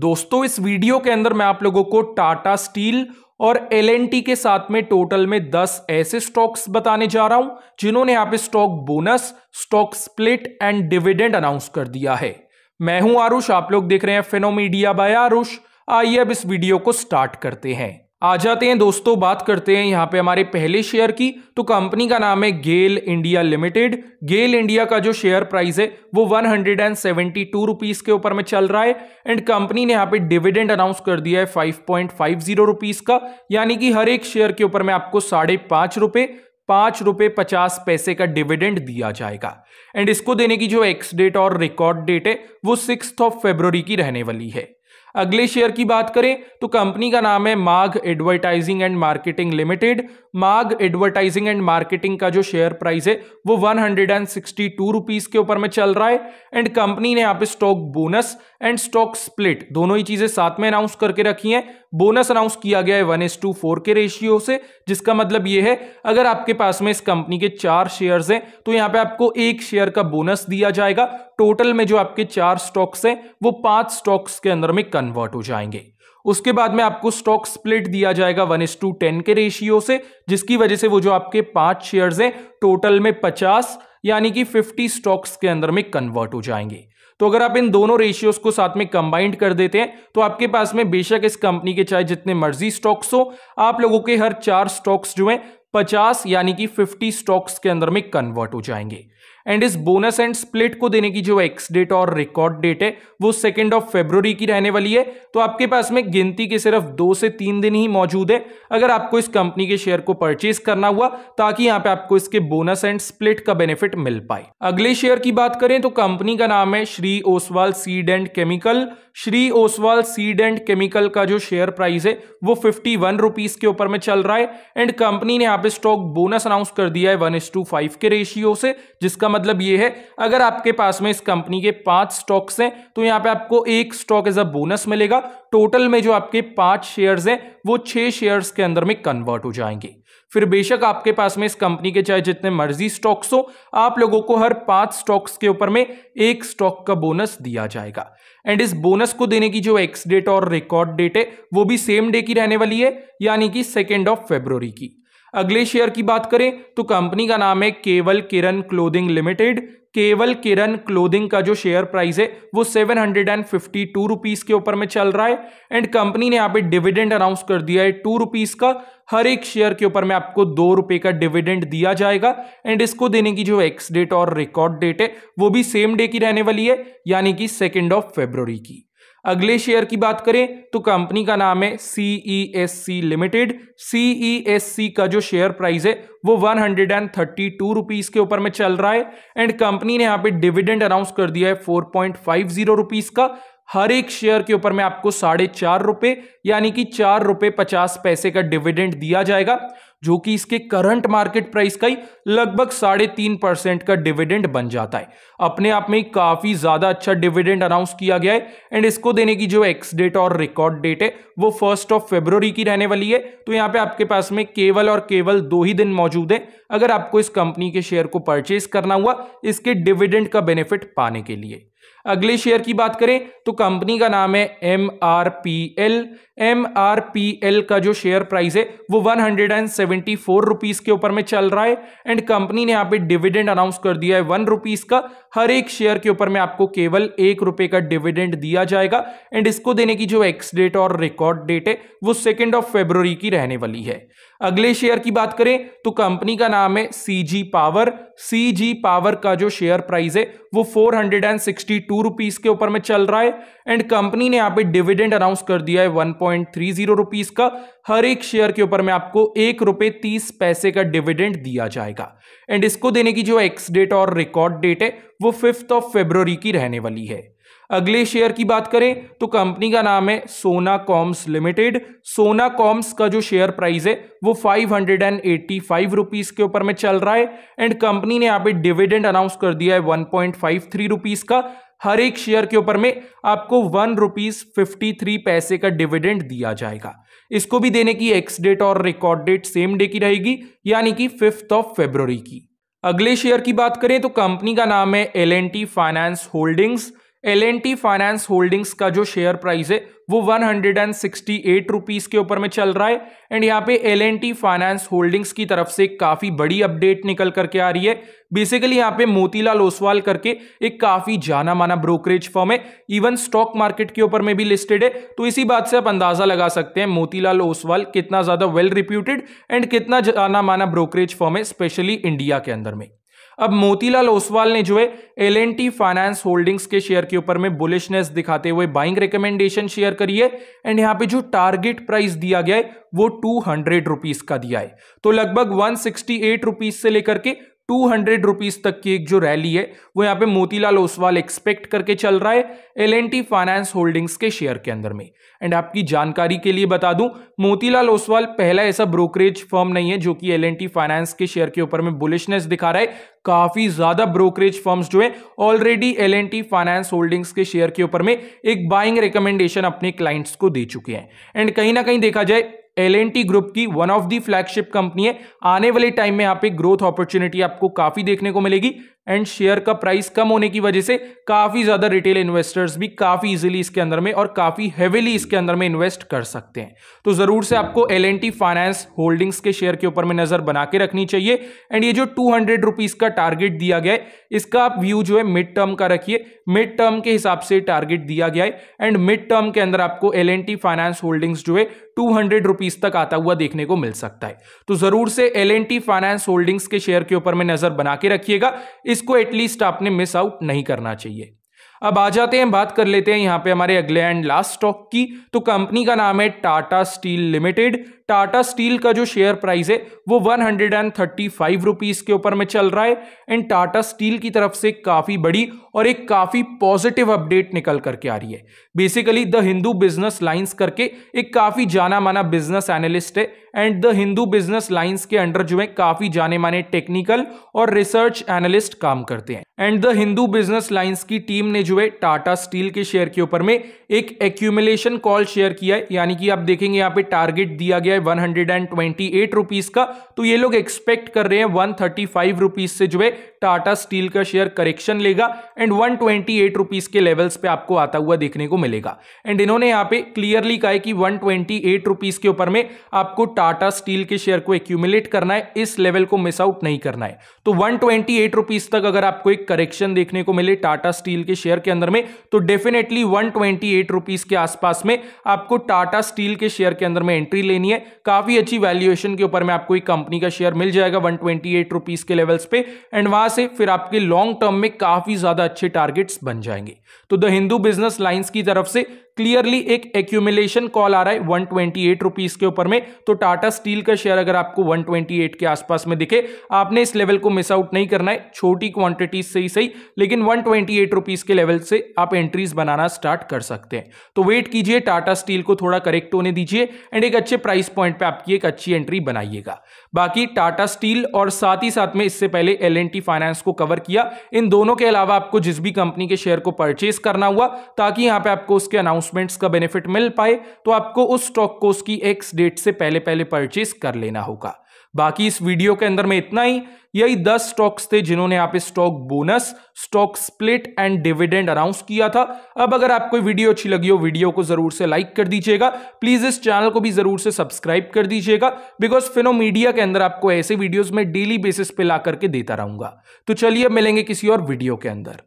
दोस्तों इस वीडियो के अंदर मैं आप लोगों को टाटा स्टील और एल के साथ में टोटल में 10 ऐसे स्टॉक्स बताने जा रहा हूं जिन्होंने यहाँ पे stock bonus stock split and dividend announce कर दिया है मैं हूं आरुष आप लोग देख रहे हैं फेनोमीडिया बाय आरुष आइए अब इस वीडियो को स्टार्ट करते हैं आ जाते हैं दोस्तों बात करते हैं यहाँ पे हमारे पहले शेयर की तो कंपनी का नाम है GAIL India limited GAIL India का जो शेयर प्राइस है वो one hundred and seventy two rupees के ऊपर में चल रहा है एंड कंपनी ने यहाँ पे डिविडेंड अनाउंस कर दिया है five point five zero rupees का यानी कि हर एक शेयर के ऊपर में आपको साढ़े पांच रुपए पांच रुपए पचास पैसे का डिविडेंड दिया जाएगा एंड इसको देने की जो एक्स डेट और रिकॉर्ड डेट है वो सिक्स ऑफ फेब्रवरी की रहने वाली है अगले शेयर की बात करें तो कंपनी का नाम है Magh advertising and marketing limited Magh advertising and marketing का जो शेयर प्राइस है वो one hundred and sixty two rupees के ऊपर में चल रहा है एंड कंपनी ने यहाँ पे stock bonus and stock split दोनों ही चीज़ें साथ में अनाउंस करके रखी हैं बोनस अनाउंस किया गया है वन एस टू फोर के रेशियो से जिसका मतलब ये है अगर आपके पास में इस कंपनी के चार शेयर्स हैं तो यहाँ पे आपको एक शेयर का बोनस दिया जाएगा टोटल में जो आपके चार स्टॉक्स हैं वो पांच स्टॉक्स के अंदर में कन्वर्ट हो जाएंगे उसके बाद में आपको स्टॉक स्प्लिट दिया जाएगा वन एस टू टेन के रेशियो से जिसकी वजह से वो जो आपके पांच शेयर्स हैं टोटल में पचास यानी कि 50 स्टॉक्स के अंदर में कन्वर्ट हो जाएंगे तो अगर आप इन दोनों रेशियोज को साथ में कंबाइंड कर देते हैं तो आपके पास में बेशक इस कंपनी के चाहे जितने मर्जी स्टॉक्स हो आप लोगों के हर चार स्टॉक्स जो हैं पचास यानी कि फिफ्टी स्टॉक्स के अंदर में कन्वर्ट हो जाएंगे एंड इस बोनस एंड स्प्लिट को देने की जो एक्स डेट और रिकॉर्ड डेट है वो सेकेंड ऑफ फेब्रवरी की रहने वाली है तो आपके पास में गिनती के सिर्फ दो से तीन दिन ही मौजूद है अगर आपको इस कंपनी के शेयर को परचेज करना हुआ ताकि यहाँ पे आपको इसके बोनस एंड स्प्लिट का बेनिफिट मिल पाए अगले शेयर की बात करें तो कंपनी का नाम है Shri Oswal seed and chemical Shri Oswal seed and chemical का जो शेयर प्राइस है वो फिफ्टी वन रुपीज के ऊपर में चल रहा है एंड कंपनी ने यहाँ पे स्टॉक बोनस अनाउंस कर दिया है वन के रेशियो से जिसका मतलब ये है अगर आपके पास में इस कंपनी के पांच स्टॉक्स हैं तो यहाँ पे आपको एक स्टॉक एज अ बोनस मिलेगा टोटल में जो आपके पांच शेयर्स हैं वो छह शेयर्स के अंदर में कन्वर्ट हो जाएंगे फिर बेशक आपके पास में इस कंपनी के चाहे जितने मर्जी स्टॉक्स हो आप लोगों को हर पांच स्टॉक्स के ऊपर में एक स्टॉक का बोनस दिया जाएगा एंड इस बोनस को देने की जो एक्स डेट और रिकॉर्ड डेट है वो भी सेम डे की रहने वाली है यानी कि सेकेंड ऑफ फेब्रवरी की अगले शेयर की बात करें तो कंपनी का नाम है केवल किरण क्लोदिंग लिमिटेड केवल किरण क्लोदिंग का जो शेयर प्राइस है वो seven hundred and fifty two rupees के ऊपर में चल रहा है एंड कंपनी ने यहाँ पे डिविडेंड अनाउंस कर दिया है टू रुपीज का हर एक शेयर के ऊपर में आपको दो रुपए का डिविडेंड दिया जाएगा एंड इसको देने की जो एक्स डेट और रिकॉर्ड डेट है वो भी सेम डे की रहने वाली है यानी कि सेकेंड ऑफ फेब्रवरी की अगले शेयर की बात करें तो कंपनी का नाम है सी लिमिटेड सी का जो शेयर प्राइस है वो one hundred and thirty two rupees के ऊपर में चल रहा है एंड कंपनी ने यहाँ पे डिविडेंड अनाउंस कर दिया है four point five zero rupees का हर एक शेयर के ऊपर में आपको साढ़े चार रुपए यानी कि चार रुपए पचास पैसे का डिविडेंड दिया जाएगा जो कि इसके करंट मार्केट प्राइस का ही लगभग साढ़े तीन परसेंट का डिविडेंड बन जाता है अपने आप में काफ़ी ज़्यादा अच्छा डिविडेंड अनाउंस किया गया है एंड इसको देने की जो एक्स डेट और रिकॉर्ड डेट है वो फर्स्ट ऑफ फेब्रवरी की रहने वाली है तो यहाँ पे आपके पास में केवल और केवल दो ही दिन मौजूद है अगर आपको इस कंपनी के शेयर को परचेज करना हुआ इसके डिविडेंड का बेनिफिट पाने के लिए अगले शेयर की बात करें तो कंपनी का नाम है M R P L M R P L का जो शेयर प्राइस है वो one hundred and seventy four rupees के ऊपर में चल रहा है एंड कंपनी ने यहाँ पे डिविडेंड अनाउंस कर दिया है वन रुपीज का हर एक शेयर के ऊपर में आपको केवल एक रुपए का डिविडेंड दिया जाएगा एंड इसको देने की जो एक्स डेट और रिकॉर्ड डेट है वो सेकेंड ऑफ फेब्रवरी की रहने वाली है अगले शेयर की बात करें तो कंपनी का नाम है सीजी पावर सीजी पावर का जो शेयर प्राइस है वो four hundred and sixty two rupees के ऊपर में चल रहा है एंड कंपनी ने यहाँ पे डिविडेंड अनाउंस कर दिया है one point three zero rupees का हर एक शेयर के ऊपर में आपको एक रुपए तीस पैसे का डिविडेंड दिया जाएगा एंड इसको देने की जो एक्स डेट और रिकॉर्ड डेट है वो फिफ्थ ऑफ फेब्रवरी की रहने वाली है अगले शेयर की बात करें तो कंपनी का नाम है सोना कॉम्स लिमिटेड सोना कॉम्स का जो शेयर प्राइस है वो five hundred and eighty five rupees के ऊपर में चल रहा है एंड कंपनी ने यहाँ पे डिविडेंड अनाउंस कर दिया है one point five three rupees का हर एक शेयर के ऊपर में आपको वन रुपीज फिफ्टी थ्री पैसे का डिविडेंड दिया जाएगा इसको भी देने की एक्स डेट और रिकॉर्ड डेट सेम डे की रहेगी यानी कि फिफ्थ ऑफ फेब्रवरी की अगले शेयर की बात करें तो कंपनी का नाम है L T finance holdings L N T finance holdings का जो शेयर प्राइस है वो one hundred and sixty eight rupees के ऊपर में चल रहा है एंड यहाँ पे L N T finance holdings की तरफ से काफी बड़ी अपडेट निकल करके आ रही है बेसिकली यहाँ पे मोतीलाल ओसवाल करके एक काफी जाना माना ब्रोकरेज फर्म है इवन स्टॉक मार्केट के ऊपर में भी लिस्टेड है तो इसी बात से आप अंदाजा लगा सकते हैं मोतीलाल ओसवाल कितना ज्यादा वेल रिप्यूटेड एंड कितना जाना माना ब्रोकरेज फॉर्म है स्पेशली इंडिया के अंदर में अब मोतीलाल ओसवाल ने जो है L N T finance holdings के शेयर के ऊपर में बुलिशनेस दिखाते हुए बाइंग रिकमेंडेशन शेयर करी है एंड यहाँ पे जो टारगेट प्राइस दिया गया है वो टू हंड्रेड रुपीज का दिया है तो लगभग वन सिक्सटी एट रुपीज से लेकर के टू हंड्रेड रुपीज तक की एक जो रैली है वो यहाँ पे मोतीलाल ओसवाल एक्सपेक्ट करके चल रहा है L N T finance holdings के शेयर के अंदर में एंड आपकी जानकारी के लिए बता दूं मोतीलाल ओसवाल पहला ऐसा ब्रोकरेज फर्म नहीं है जो कि एल एन टी फाइनेंस के शेयर के ऊपर में बुलिशनेस दिखा रहा है काफी ज्यादा ब्रोकरेज फर्म्स जो है already L N T finance holdings के शेयर के ऊपर में एक बाइंग रिकमेंडेशन अपने क्लाइंट्स को दे चुके हैं एंड कहीं ना कहीं देखा जाए एल ग्रुप की one of the flagship company है आने वाले टाइम में यहाँ पे ग्रोथ अपॉर्चुनिटी आपको काफी देखने को मिलेगी एंड शेयर का प्राइस कम होने की वजह से काफी ज्यादा रिटेल इन्वेस्टर्स भी काफी इजीली इसके अंदर में और काफी हेविली इसके अंदर में इन्वेस्ट कर सकते हैं तो जरूर से आपको एल फाइनेंस होल्डिंग्स के शेयर के ऊपर में नजर बना के रखनी चाहिए एंड ये जो टू हंड्रेड रुपीज का टारगेट दिया गया है इसका आप व्यू जो है मिड टर्म का रखिए मिड टर्म के हिसाब से टारगेट दिया गया है एंड मिड टर्म के अंदर आपको एल फाइनेंस होल्डिंग्स जो है टू हंड्रेड रुपीज तक आता हुआ देखने को मिल सकता है तो जरूर से L N T finance holdings के शेयर के ऊपर में नजर बना के रखिएगा इसको एटलीस्ट आपने मिस आउट नहीं करना चाहिए अब आ जाते हैं बात कर लेते हैं यहाँ पे हमारे अगले एंड लास्ट स्टॉक की तो कंपनी का नाम है Tata steel limited Tata steel का जो शेयर प्राइस है वो one hundred and thirty five rupees के ऊपर में चल रहा है एंड टाटा स्टील की तरफ से काफी बड़ी और एक काफी पॉजिटिव अपडेट निकल करके आ रही है basically the Hindu business lines करके एक काफी जाना माना बिजनेस एनालिस्ट है and the Hindu business lines के अंडर जो है काफी जाने माने टेक्निकल और रिसर्च एनालिस्ट काम करते हैं and the Hindu business lines की टीम ने जो है टाटा स्टील के शेयर के ऊपर में एक एक्यूमुलेशन कॉल शेयर किया है यानी कि आप देखेंगे यहाँ पे टारगेट दिया गया one hundred and twenty eight rupees का तो ये लोग एक्सपेक्ट कर रहे हैं वन थर्टी फाइव रुपीज से जो है टाटा स्टील का शेयर करेक्शन लेगा and one twenty eight rupees के लेवल्स पे आपको आता हुआ देखने को मिलेगा एंड इन्होंने यहाँ पे क्लियरली कहा है कि वन ट्वेंटी एट रुपीज के ऊपर में आपको टाटा स्टील के शेयर को एक्यूमुलेट करना है इस लेवल को मिस आउट नहीं करना है तो वन ट्वेंटी एट रुपीज तक अगर आपको एक करेक्शन देखने को मिले टाटा स्टील के शेयर के अंदर में तो definitely one twenty eight rupees के आसपास में आपको टाटा स्टील के शेयर के अंदर में एंट्री लेनी है काफ़ी अच्छी वैल्यूएशन के ऊपर में आपको एक कंपनी का शेयर मिल जाएगा वन ट्वेंटी के लेवल्स पे एंड वहां से फिर आपके लॉन्ग टर्म में काफ़ी ज़्यादा अच्छे टारगेट्स बन जाएंगे तो द हिंदू बिजनेस लाइन्स की तरफ से क्लियरली एक एक्यूमिलेशन कॉल आ रहा है वन ट्वेंटी एट रुपीज के ऊपर में तो टाटा स्टील का शेयर अगर आपको वन ट्वेंटी एट के आसपास में दिखे आपने इस लेवल को मिस आउट नहीं करना है छोटी क्वांटिटीज से ही सही लेकिन वन ट्वेंटी एट रुपीज के लेवल से आप एंट्रीज बनाना स्टार्ट कर सकते हैं तो वेट कीजिए टाटा स्टील को थोड़ा करेक्ट होने दीजिए एंड एक अच्छे प्राइस पॉइंट पे आपकी एक अच्छी एंट्री बनाइएगा बाकी टाटा स्टील और साथ ही साथ में इससे पहले एल फाइनेंस को कवर किया इन दोनों के अलावा आपको जिस भी कंपनी के शेयर को परचेस करना हुआ ताकि यहां पर आपको उसके अनाउंस अनाउंसमेंट्स का बेनिफिट मिल पाए तो आपको उस स्टॉक को उसकी एक्स डेट से पहले पहले परचेज कर लेना होगा बाकी इस वीडियो के अंदर में इतना ही यही दस स्टॉक्स थे जिन्होंने आप stock bonus stock split and dividend announce किया था अब अगर आपको वीडियो अच्छी लगी हो वीडियो को जरूर से लाइक कर दीजिएगा प्लीज इस चैनल को भी जरूर से सब्सक्राइब कर दीजिएगा बिकॉज फिनो मीडिया के अंदर आपको ऐसे वीडियोज में डेली बेसिस पे ला करके देता रहूंगा तो चलिए मिलेंगे किसी और वीडियो के अंदर